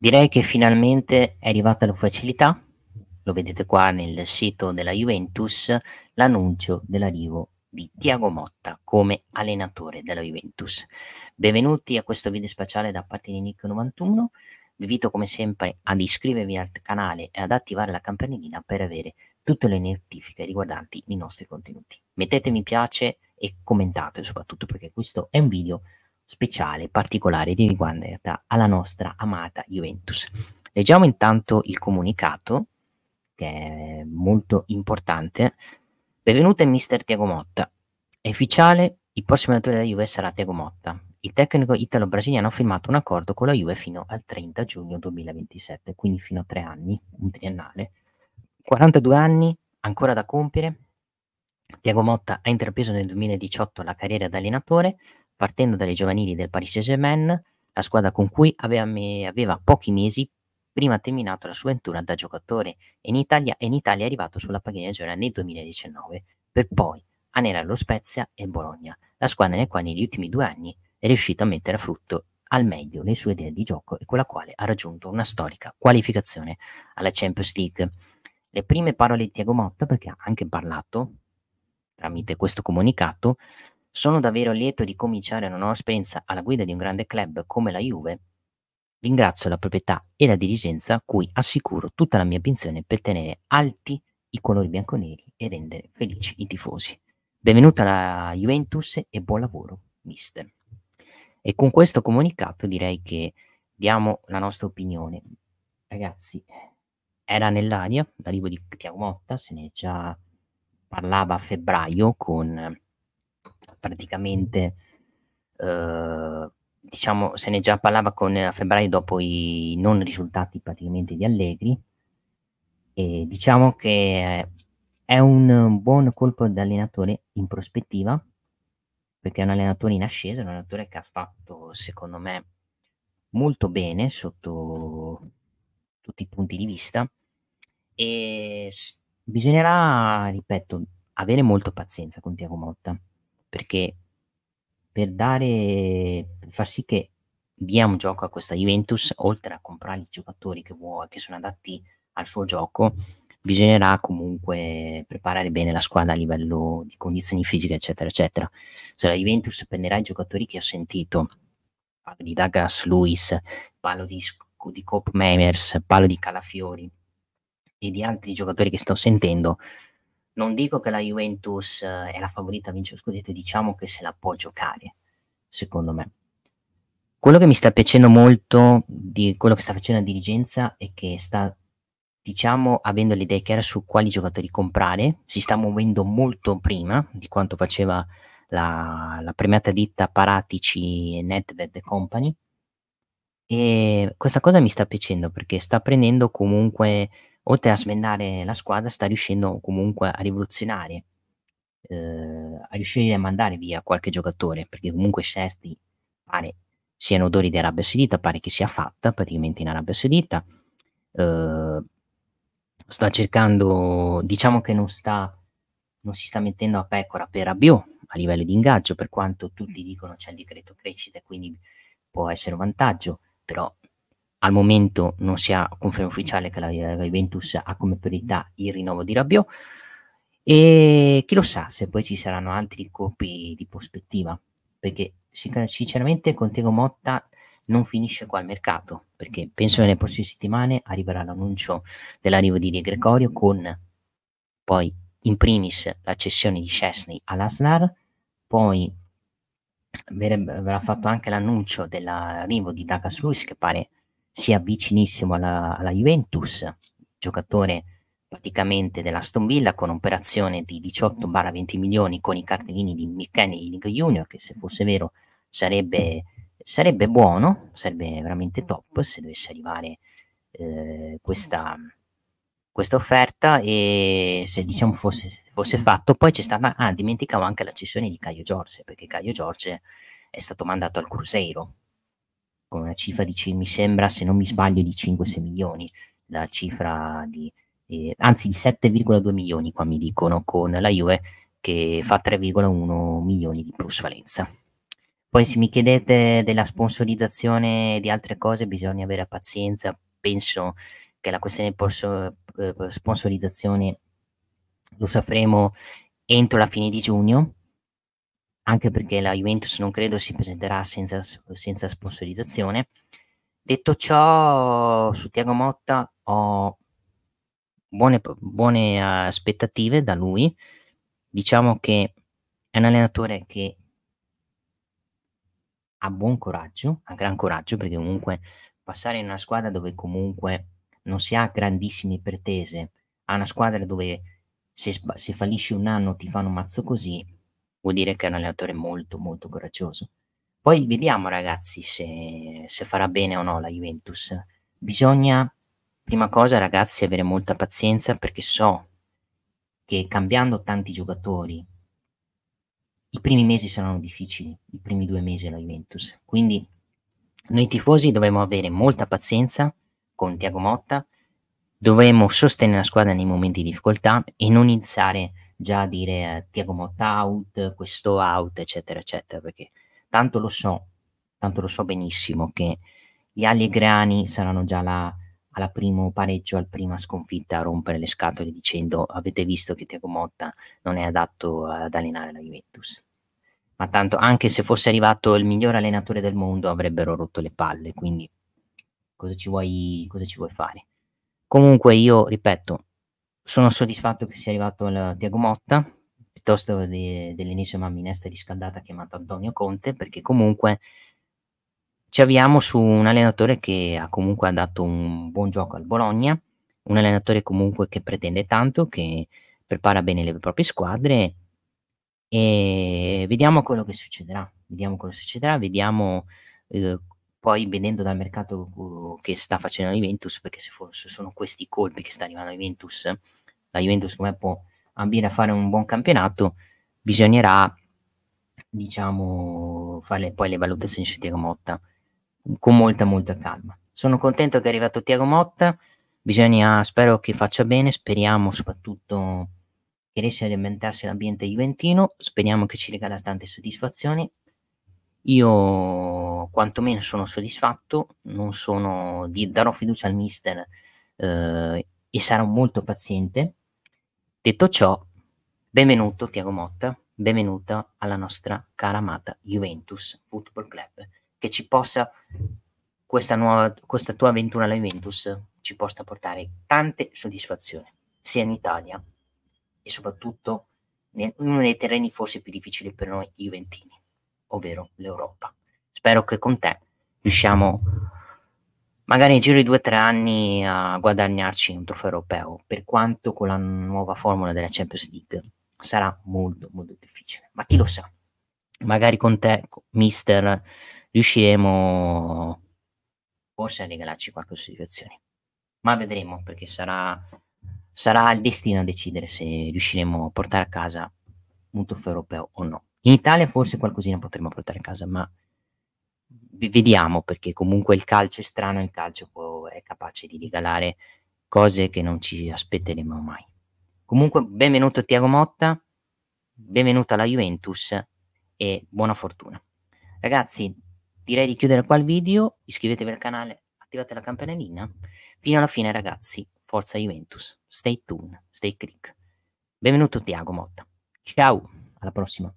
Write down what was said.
Direi che finalmente è arrivata la facilità, lo vedete qua nel sito della Juventus, l'annuncio dell'arrivo di Tiago Motta come allenatore della Juventus. Benvenuti a questo video speciale da parte di Nick91, vi invito come sempre ad iscrivervi al canale e ad attivare la campanellina per avere tutte le notifiche riguardanti i nostri contenuti. Mettete mi piace e commentate soprattutto perché questo è un video speciale, particolare riguardante alla nostra amata Juventus. Leggiamo intanto il comunicato, che è molto importante. Benvenuto mister Tiago Motta. È ufficiale, il prossimo allenatore della Juve sarà Tiago Motta. Il tecnico italo-brasiliano ha firmato un accordo con la Juve fino al 30 giugno 2027, quindi fino a tre anni, un triennale. 42 anni ancora da compiere. Tiago Motta ha intrapreso nel 2018 la carriera da allenatore, partendo dalle giovanili del Paris Saint-Germain, la squadra con cui aveva, me, aveva pochi mesi prima terminato la sua avventura da giocatore in Italia e in Italia è arrivato sulla pagina nel 2019 per poi anelare lo Spezia e il Bologna, la squadra nella quale negli ultimi due anni è riuscito a mettere a frutto al meglio le sue idee di gioco e con la quale ha raggiunto una storica qualificazione alla Champions League. Le prime parole di Tiago Motta, perché ha anche parlato tramite questo comunicato, sono davvero lieto di cominciare una nuova esperienza alla guida di un grande club come la Juve. Ringrazio la proprietà e la dirigenza cui assicuro tutta la mia pensione per tenere alti i colori bianconeri e rendere felici i tifosi. Benvenuta alla Juventus e buon lavoro, mister. E con questo comunicato direi che diamo la nostra opinione. Ragazzi, era nell'aria l'arrivo di Tiago Motta, se ne già parlava a febbraio con praticamente eh, diciamo se ne già parlava con, a febbraio dopo i non risultati praticamente di Allegri e diciamo che è un buon colpo d'allenatore in prospettiva perché è un allenatore in ascesa, un allenatore che ha fatto secondo me molto bene sotto tutti i punti di vista e bisognerà, ripeto, avere molto pazienza con Tiago Motta perché per dare per far sì che dia un gioco a questa Juventus, oltre a comprare i giocatori che vuole, che sono adatti al suo gioco, bisognerà comunque preparare bene la squadra a livello di condizioni fisiche, eccetera, eccetera. Se la Juventus prenderà i giocatori che ho sentito, parlo di Douglas Lewis, parlo di, di Cop Memers, parlo di Calafiori e di altri giocatori che sto sentendo, non dico che la Juventus eh, è la favorita a vincere lo scudetto, diciamo che se la può giocare, secondo me. Quello che mi sta piacendo molto di quello che sta facendo la dirigenza è che sta, diciamo, avendo le l'idea chiara su quali giocatori comprare, si sta muovendo molto prima di quanto faceva la, la premiata ditta Paratici, Netved e Company. E questa cosa mi sta piacendo perché sta prendendo comunque oltre a smennare la squadra, sta riuscendo comunque a rivoluzionare, eh, a riuscire a mandare via qualche giocatore, perché comunque Sesti pare siano odori di Arabia Saudita, pare che sia fatta praticamente in Arabia Saudita. Eh, sta cercando, diciamo che non, sta, non si sta mettendo a pecora per Abbiò a livello di ingaggio, per quanto tutti dicono c'è il decreto crescita, quindi può essere un vantaggio, però al momento non si ha conferma ufficiale che la, la Juventus ha come priorità il rinnovo di Rabiot e chi lo sa se poi ci saranno altri colpi di prospettiva perché sinceramente con Tego Motta non finisce qua il mercato perché penso che nelle prossime settimane arriverà l'annuncio dell'arrivo di De Gregorio con poi in primis la cessione di Chesney all'Asnar poi verrà fatto anche l'annuncio dell'arrivo di Dagas Luis che pare sia vicinissimo alla, alla Juventus, giocatore praticamente della Aston Villa con un'operazione di 18-20 milioni con i cartellini di McKenny League Junior, che se fosse vero sarebbe, sarebbe, buono, sarebbe veramente top se dovesse arrivare eh, questa, questa, offerta e se diciamo fosse, fosse fatto. Poi c'è stata, ah dimenticavo anche la cessione di Caio Giorge, perché Caio Giorge è stato mandato al Cruzeiro, con una cifra di, mi sembra, se non mi sbaglio, di 5-6 milioni, la cifra di, eh, anzi di 7,2 milioni qua mi dicono, con la Juve che fa 3,1 milioni di plusvalenza. Poi se mi chiedete della sponsorizzazione e di altre cose bisogna avere pazienza, penso che la questione di eh, sponsorizzazione lo sapremo entro la fine di giugno, anche perché la Juventus non credo si presenterà senza, senza sponsorizzazione. Detto ciò, su Tiago Motta ho buone, buone eh, aspettative da lui. Diciamo che è un allenatore che ha buon coraggio, ha gran coraggio, perché comunque passare in una squadra dove comunque non si ha grandissime pretese, a una squadra dove se, se fallisci un anno ti fanno un mazzo così, vuol dire che è un allenatore molto molto coraggioso. Poi vediamo ragazzi se, se farà bene o no la Juventus. Bisogna, prima cosa ragazzi, avere molta pazienza perché so che cambiando tanti giocatori i primi mesi saranno difficili, i primi due mesi la Juventus. Quindi noi tifosi dovremo avere molta pazienza con Tiago Motta, dovremo sostenere la squadra nei momenti di difficoltà e non iniziare a già dire eh, Tiago out, questo out, eccetera, eccetera, perché tanto lo so, tanto lo so benissimo che gli Allegrani saranno già là alla primo pareggio, al prima sconfitta a rompere le scatole dicendo avete visto che Tiago Motta non è adatto ad allenare la Juventus. Ma tanto anche se fosse arrivato il miglior allenatore del mondo avrebbero rotto le palle, quindi cosa ci vuoi, cosa ci vuoi fare? Comunque io, ripeto, sono soddisfatto che sia arrivato il Diego Motta piuttosto di, dell'ennesima minestra riscaldata chiamato Antonio Conte, perché comunque ci avviamo su un allenatore che ha comunque dato un buon gioco al Bologna, un allenatore comunque che pretende tanto, che prepara bene le proprie squadre e vediamo quello che succederà, vediamo cosa succederà, vediamo eh, poi vedendo dal mercato che sta facendo la Juventus, perché se, for- sono questi colpi che sta arrivando la Juventus, la Juventus come può ambire a fare un buon campionato, bisognerà diciamo fare poi le valutazioni su Tiago Motta con molta molta calma. Sono contento che è arrivato Tiago Motta, bisogna, spero che faccia bene, speriamo soprattutto che riesca ad reinventarsi l'ambiente juventino, speriamo che ci regala tante soddisfazioni io quantomeno sono soddisfatto, non sono, di, darò fiducia al mister eh, e sarò molto paziente. Detto ciò, benvenuto Tiago Motta, benvenuta alla nostra cara amata Juventus Football Club, che ci possa questa, nuova, questa tua avventura alla Juventus ci possa portare tante soddisfazioni, sia in Italia e soprattutto in uno dei terreni forse più difficili per noi juventini ovvero l'Europa. Spero che con te riusciamo magari in giro di due o tre anni a guadagnarci un trofeo europeo, per quanto con la nuova formula della Champions League sarà molto molto difficile, ma chi lo sa, magari con te, mister, riusciremo forse a regalarci qualche situazione, ma vedremo perché sarà, sarà il destino a decidere se riusciremo a portare a casa un trofeo europeo o no. In Italia forse qualcosina potremmo portare a casa, ma vediamo perché comunque il calcio è strano, il calcio è capace di regalare cose che non ci aspetteremo mai. Comunque, benvenuto Tiago Motta, benvenuto alla Juventus e buona fortuna. Ragazzi, direi di chiudere qua il video, iscrivetevi al canale, attivate la campanellina. Fino alla fine, ragazzi, forza Juventus, stay tuned, stay click. Benvenuto Tiago Motta, ciao, alla prossima.